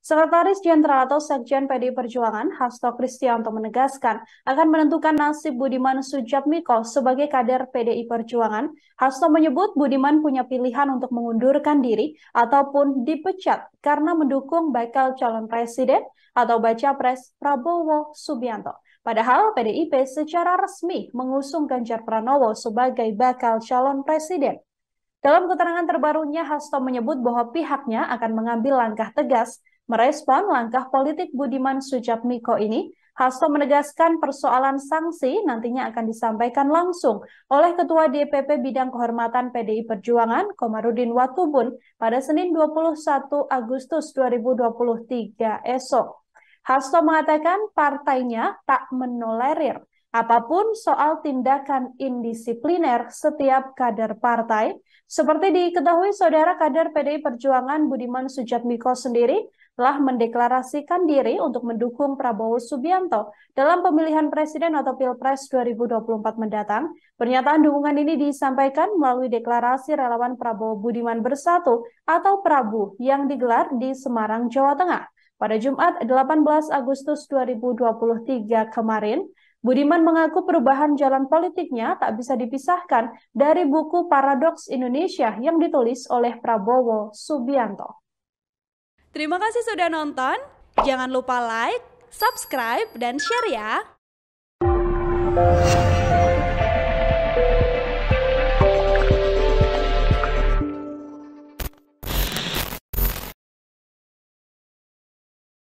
Sekretaris Jenderal atau Sekjen PD Perjuangan Hasto Kristianto menegaskan akan menentukan nasib Budiman Sujatmiko sebagai kader PDI Perjuangan. Hasto menyebut Budiman punya pilihan untuk mengundurkan diri ataupun dipecat karena mendukung bakal calon presiden atau baca pres Prabowo Subianto. Padahal PDIP secara resmi mengusung Ganjar Pranowo sebagai bakal calon presiden. Dalam keterangan terbarunya, Hasto menyebut bahwa pihaknya akan mengambil langkah tegas Merespon langkah politik Budiman Sujatmiko ini, Hasto menegaskan persoalan sanksi nantinya akan disampaikan langsung oleh Ketua DPP Bidang Kehormatan PDI Perjuangan, Komarudin Watubun, pada Senin 21 Agustus 2023 esok. Hasto mengatakan partainya tak menolerir apapun soal tindakan indisipliner setiap kader partai. Seperti diketahui saudara kader PDI Perjuangan Budiman Sujatmiko sendiri telah mendeklarasikan diri untuk mendukung Prabowo Subianto dalam pemilihan presiden atau Pilpres 2024 mendatang. Pernyataan dukungan ini disampaikan melalui deklarasi relawan Prabowo Budiman Bersatu atau Prabu yang digelar di Semarang, Jawa Tengah. Pada Jumat 18 Agustus 2023 kemarin, Budiman mengaku perubahan jalan politiknya tak bisa dipisahkan dari buku Paradoks Indonesia yang ditulis oleh Prabowo Subianto. Terima kasih sudah nonton. Jangan lupa like, subscribe, dan share ya.